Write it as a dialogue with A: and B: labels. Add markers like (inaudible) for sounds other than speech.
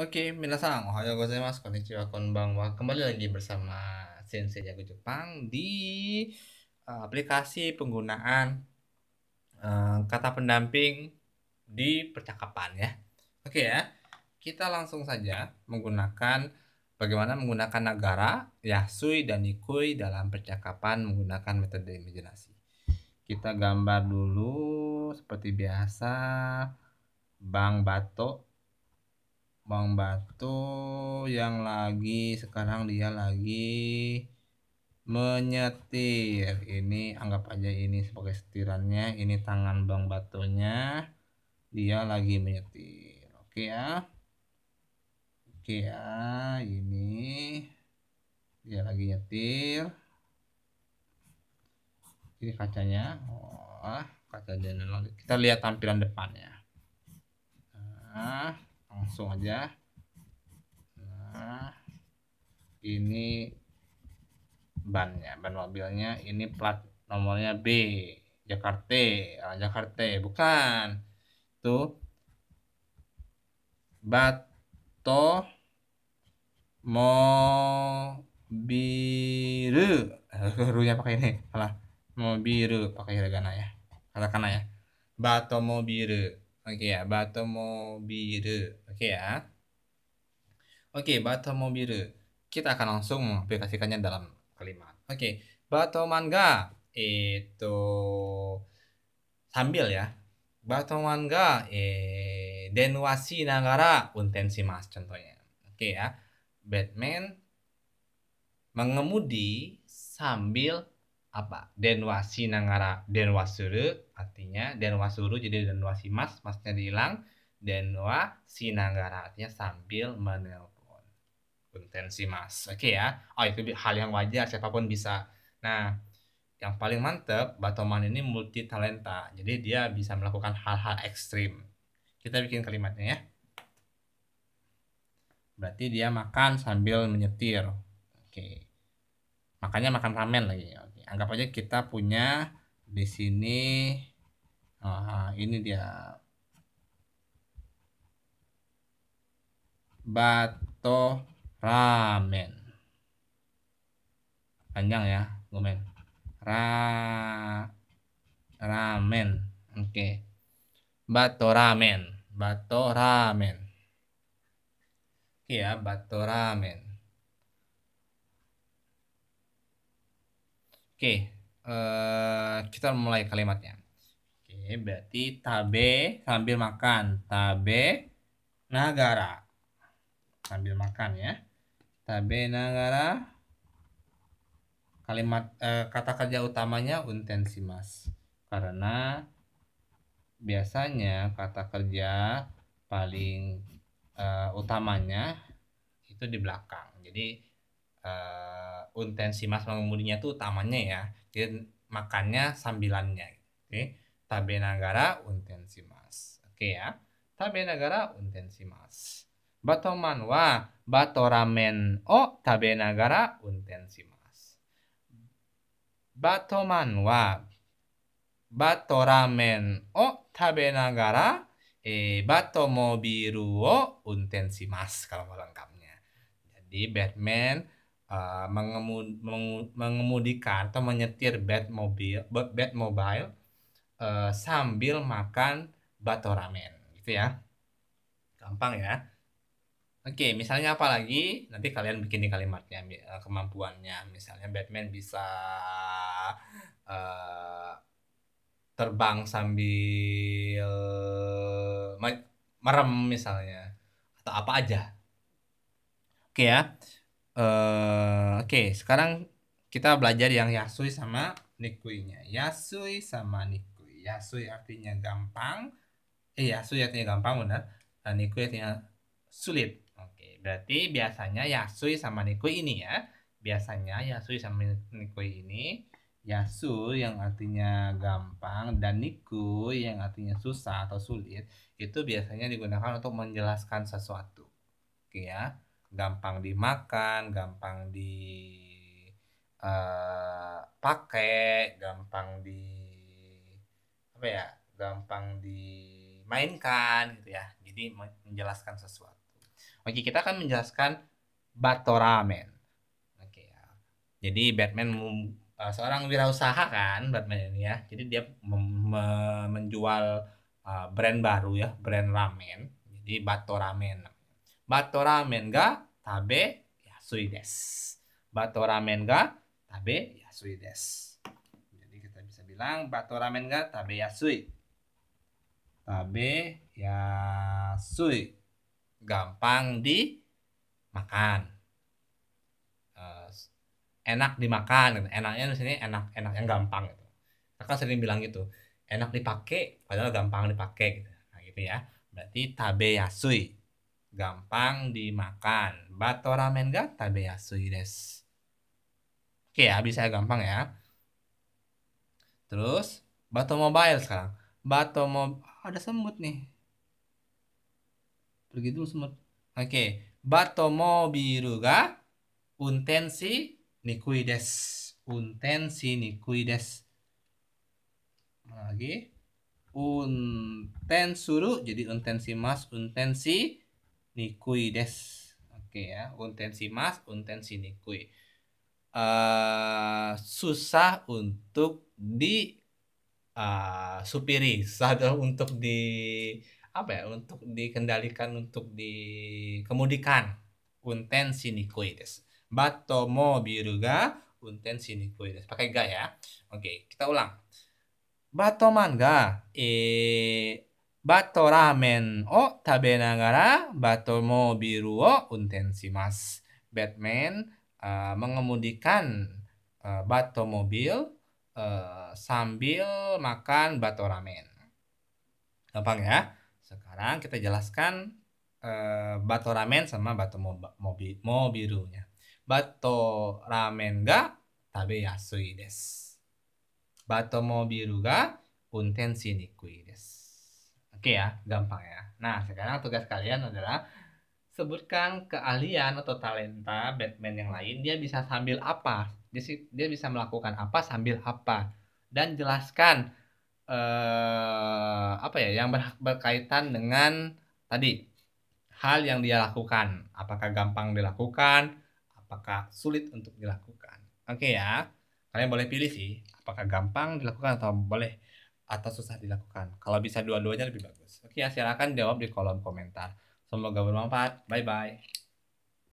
A: Oke, okay, minasan, ohayo gozaimasu, konnichiwa, konbanwa. Kembali lagi bersama Sensei Jago Jepang di uh, aplikasi penggunaan uh, kata pendamping di percakapan ya. Oke okay, ya, kita langsung saja menggunakan bagaimana menggunakan nagara, yasui, dan ikui dalam percakapan menggunakan metode imajinasi. Kita gambar dulu seperti biasa Bang batok. Bang Batu yang lagi sekarang dia lagi menyetir ini anggap aja ini sebagai setirannya ini tangan Bang Batunya dia lagi menyetir oke ya oke ya ini dia lagi nyetir ini kacanya oh kaca jendela kita lihat tampilan depannya langsung aja. Nah, ini bannya, ban mobilnya, ini plat nomornya B, Jakarta, ah, Jakarta, bukan. Tuh Bato mobil. (laughs) Rupanya pakai ini, salah. Mobil pakai hiragana ya. katakanlah ya. Bato mobil. Oke ya, mobil oke ya. oke Okey, mobil Kita akan langsung mengaplikasikannya dalam kalimat. Okey, bata manga itu sambil ya. Bata manga eh denwasi nagara unten mas contohnya. Oke ya. Batman mengemudi sambil apa? Denwasi nagara denwasuru artinya Denwa suruh jadi Denwa mas masnya dihilang, Denwa Sinanggara artinya sambil menelpon. Punten Simas. Oke okay ya. Oh itu hal yang wajar siapapun bisa. Nah, yang paling mantep Batoman ini multi talenta. Jadi dia bisa melakukan hal-hal ekstrim. Kita bikin kalimatnya ya. Berarti dia makan sambil menyetir. Oke. Okay. Makanya makan ramen lagi. Oke. Okay. Anggap aja kita punya di sini Nah, ini dia. Bato ramen. Panjang ya, komen. Ra ramen. Oke. Okay. Bato ramen. Bato ramen. Oke okay ya, bato ramen. Oke, okay. uh, eh, kita mulai kalimatnya berarti tabe sambil makan. Tabe nagara. Sambil makan ya. Tabe nagara. Kalimat eh, kata kerja utamanya untensimas. Karena biasanya kata kerja paling eh, utamanya itu di belakang. Jadi eh, untensimas mas mengemudinya itu utamanya ya jadi makannya sambilannya oke okay? tabe tabenagara mas Oke ya. tabe Tabenagara mas Batoman wa batoramen o tabe tabenagara mas Batoman wa batoramen o tabe tabenagara eh, batomobiru o mas kalau mau lengkapnya. Jadi Batman Uh, mengemud, mengemudikan atau menyetir bat mobil bat mobile Eh, sambil makan bato ramen gitu ya gampang ya Oke, misalnya apa lagi? Nanti kalian bikin di kalimatnya eh, kemampuannya. Misalnya Batman bisa uh, terbang sambil merem misalnya atau apa aja. Oke ya. Uh, Oke, sekarang kita belajar yang Yasui sama Nikuinya. Yasui sama Nikui. Yasui artinya gampang. Eh, Yasui artinya gampang benar. Dan Nikui artinya sulit. Oke, berarti biasanya Yasui sama Nikui ini ya. Biasanya Yasui sama Nikui ini Yasu yang artinya gampang dan Niku yang artinya susah atau sulit itu biasanya digunakan untuk menjelaskan sesuatu. Oke ya. Gampang dimakan, gampang di uh, pakai, gampang di apa ya gampang dimainkan gitu ya jadi menjelaskan sesuatu oke kita akan menjelaskan Batoramen oke ya jadi Batman e, seorang wirausaha kan Batman ini ya jadi dia menjual e, brand baru ya brand ramen jadi Batoramen Batoramen ga tabe yasui desu Batoramen ga tabe ya suides bilang bakto ramen ga tabe yasui. Tabe yasui. Gampang dimakan. Uh, enak dimakan gitu. Enaknya di sini enak enak yang gampang gitu. Kita kan sering bilang gitu. Enak dipakai padahal gampang dipakai gitu. Nah, gitu ya. Berarti tabe yasui. Gampang dimakan. Bato ramen ga tabe yasui des. Oke ya, bisa ya, gampang ya. Terus Bato Mobile sekarang. Bato Mobile ah, ada semut nih. Pergi dulu semut. Oke, okay. Bato Mobile ga Untensi nikuides Untensi nikuides Lagi Untensuru jadi untensi mas untensi nikuides Oke ya, untensi mas, untensi nikui. Uh, susah untuk di uh, supiri atau (laughs) untuk di apa ya untuk dikendalikan untuk dikemudikan unten sinikoides batomo biruga unten sinikoides pakai ga ya oke kita ulang batoman ga e bato ramen o tabenagara batomo biru o unten simas batman uh, mengemudikan uh, bato mobil eh, sambil makan bato ramen. Gampang ya. Sekarang kita jelaskan eh, bato ramen sama bato mobi, mobirunya. Bato ramen ga tabe yasui desu. Bato mobiru ga unten sinikui desu. Oke ya, gampang ya. Nah, sekarang tugas kalian adalah sebutkan keahlian atau talenta Batman yang lain dia bisa sambil apa dia dia bisa melakukan apa sambil apa dan jelaskan eh, apa ya yang ber, berkaitan dengan tadi hal yang dia lakukan apakah gampang dilakukan apakah sulit untuk dilakukan oke okay ya kalian boleh pilih sih apakah gampang dilakukan atau boleh atau susah dilakukan kalau bisa dua-duanya lebih bagus oke okay ya silakan jawab di kolom komentar สำหรับกับน้องพัดบ๊ายบาย